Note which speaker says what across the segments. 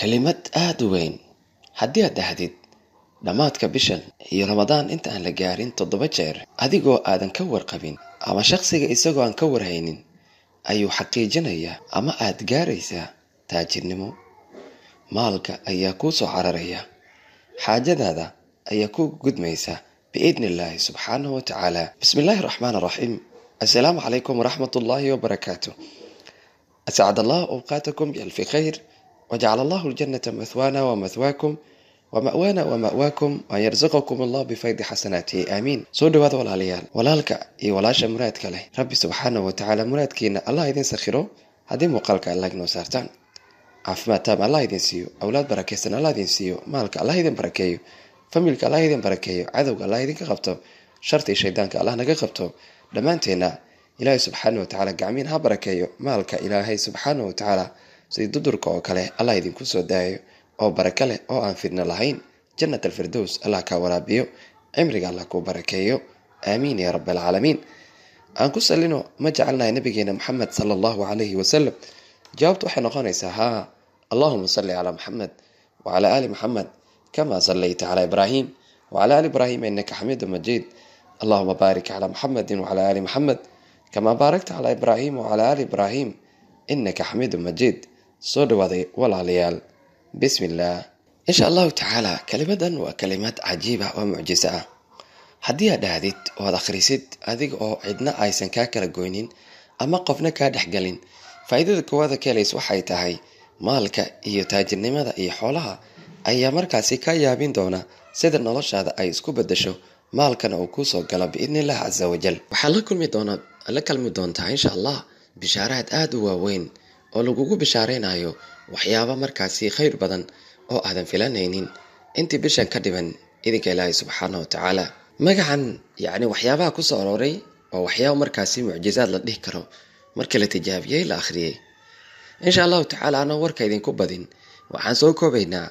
Speaker 1: kelimad aada u weyn haddii aad dhahdid dhammaadka bishan iyo ramadaan inta aan la gaarin toddoba jeer adigoo aadan ka warqabin ama shaqsiga isagoo aan ka warhaynin ayuu xaqiijinayaa ama aada gaaraysaa taajirnimo maalka ayaa kuu soo cararaya xaajadaada ayaa ku gudmaysa biidni illaahi subxaanahu watacaala tacaala bismiillaahi raxmaan araxiim asalaamu calaykum waraxmat ullaahi wabarakaatu ascad allah awqaatakum bialfi khayr وجعل الله الجنة مثوانا ومثواكم ومa'waana wa ma'waakum an yarzuqakum allah bifaydi xasanaatihi aamiin soo dhawaada walaalayaal walaalka iyo walaasha muraadka leh rabbi subxaanahu watacaala muraadkiina allah idiin sakhiro haddii muuqaalka allah inoo saartaan caafimaad taam allah idin siiyo awlaad barakaysan allah idin siiyo maalka allah idin barakeeyo familka allah idin barakeeyo cadowga allah idinka qabto sharti shaydaanka allah naga qabto dhammaanteenna ilaahay subxaanah watacaala gacmiin ha barakeeyo maalka ilaahay subxaanah watacaala sidii dudurka oo kale allah idinku soo daayo oo baraka leh oo aan fidno lahayn jannat alfirdows allah kaa waraabiyo cimriga allah kuu barakeeyo aamiin yaa rabb alcaalamiin aan ku salino ma jecelnahay nabigeena maxamed sala allahu calayhi wasalam jawaabtu waxay noqonaysaa haa allahuma salli calaa maxamed wacala aali maxamed kamaa sallayta calaa ibraahim wacala aali ibraahim inaka xamiidu majiid allahuma baarik calaa maxamedin wacala aali maxamed kamaa baarakta calaa ibraahim wacala aali ibraahim inaka xamiidu majiid soo dhawaaday walaalayaal bismillaah insha allahu tacaala kelimadan waa kalimaad cajiib ah oo mucjiso ah haddii aad dhahdid oo aad akhrisid adiga oo cidna aysan kaa kala goynin ama qofna kaa dhexgelin faa'iidada koowaada ka helays waxay tahay maalka iyo taajirnimada iyo xoolaha ayaa markaasi ka yaabin doona sida noloshaada ay isku beddesho maalkana uu kuusoo galo biidniillah casa wajal waxaad la kulmi doontaa insha allah bishaaraad aada u waaweyn oo lagugu bishaaraynayo waxyaabo markaasi khayr badan oo aadan filanaynin intii bishan ka dhiban idinka ilaahay subxaana wa tacaala magacan yacni waxyaabaha ku soo arooray oo waxyaaba markaasi mucjizaad la dhihi karo markii la tijaabiyey la akhriyey insha allahu tacaala anoo warka idinku badin waxaan soo koobaynaa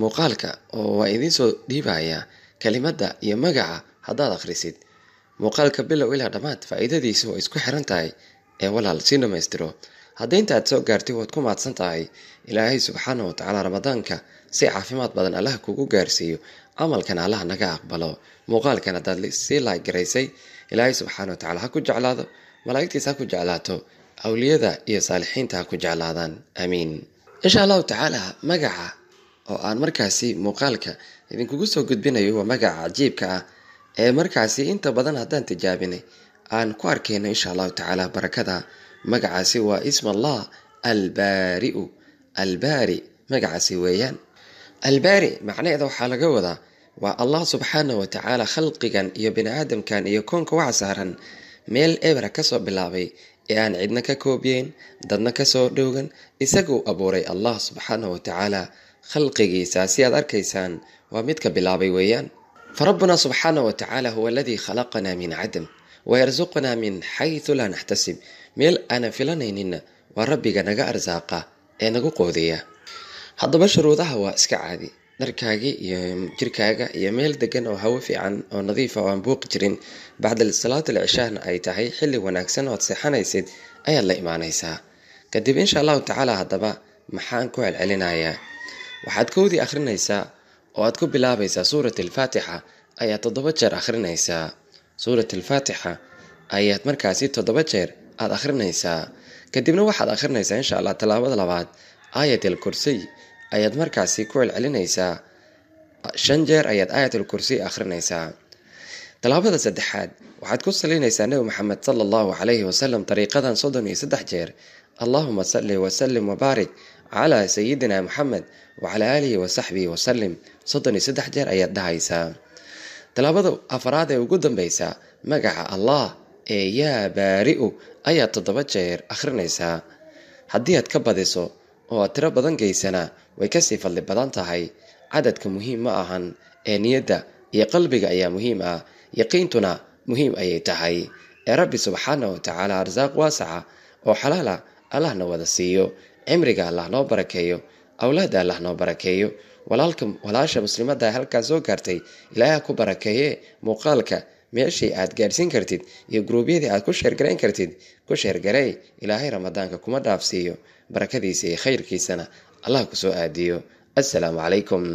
Speaker 1: muuqaalka oo waa idiin soo dhiibayaa kelimadda iyo magaca haddaad akhrisid muuqaalka bilow ilaa dhammaad faa'iidadiisu way isku xiran tahay ee walaal sii dhammaystiro haddii inta soo gaartay waad ku mahadsan tahay ilaahay subxaana wa tacaala ramadaanka si caafimaad badan allaha kugu gaarsiiyo camalkana allaha naga aqbalo muuqaalkan haddaad sii laagaraysay ilaahay subxaana wa tacala ha ku jeclaado malaa'igtiisa ha ku jeclaato awliyada iyo saalixiinta ha ku jeclaadaan amiin insha allahu tacaala magaca oo aan markaasi muuqaalka idinkugu soo gudbinayo waa magaca cajiibka ah ee markaasi inta badan haddaan tijaabinay aan ku arkayno insha allahu tacaala barakada magacaasi waa ism allah albaariu albaari magacaasi weeyaan albaari macnaheeda waxaa laga wadaa waa allah subxaana wa tacaala khalqigan iyo bini-aadamkan iyo koonka waxa saaran meel ebra kasoo bilaabay ee aan cidna ka koobyeyn dadna kasoo dhowgan isaguu abuuray allah subxaana wa tacaala khalqigiisa si aad arkaysaan waa mid ka bilaabay weeyaan fa rabbuna subxaana wa tacaala huwa aladii khalaqanaa min cadam wayarsuqnaa min xayu laa naxtasib meel aanan filanaynina waa rabbiga naga arsaaqa ee nagu qoodeeya haddaba shuruudaha waa iska caadi dharkaagii iyo jirkaaga iyo meel degan oo hawo fiican oo nadiifa oo aan buuqi jirin bacda salaatu alcishaahna ay tahay xilli wanaagsan ood seexanaysid ayaad la imaanaysaa kadib insha allahu tacaala haddaba maxaan ku celcelinayaa waxaad kowdii akhrinaysaa oo aad ku bilaabaysaa suurat alfaatixa ayaa toddoba jeer akhrinaysaa suurat alfaatixa ayaad markaasi toddoba jeer aada akhrinaysaa kadibna waxaad akhrinaysaa insha allah tallaabada labaad aayatal kursiy ayaad markaasi ku celcelinaysaa shan jeer ayaad aayatal kursiy akhrinaysaa tallaabada saddexaad waxaad ku salinaysaa nebi maxamed sala allahu calayhi wasalam dariiqadan soddon iyo saddex jeer allahuma salli wasalim wabaarik calaa sayidina maxamed wacalaa aalihi wasaxbihi wasalim soddon iyo saddex jeer ayaad dhahaysaa tallaabada afaraad ee ugu dambaysa magaca allaah ee yaa baari'u ayaa toddoba jeer akhrinaysaa haddii aad ka badiso oo aad tiro badan gaysana way kasii fadli badan tahay cadadka muhiim ma ahan ee niyadda iyo qalbiga ayaa muhiim ah yaqiintuna muhiim ayay tahay ee rabbi subxaana wa tacaala arsaaq waasaca oo xalaala allahna wada siiyo cimriga allah noo barakeeyo awlaada allah noo barakeeyo walaalka walaasha muslimadda halkaa soo gaartay ilaaha ku barakeeye muuqaalka meeshii aad gaadhsiin kartid iyo guruubyadii aad ku sheergarayn kartid ku sheergaray ilaahay ramadaanka kuma dhaafsiiyo barakadiisa iyo khayrkiisana allah kusoo aadiyo assalaamu calaykum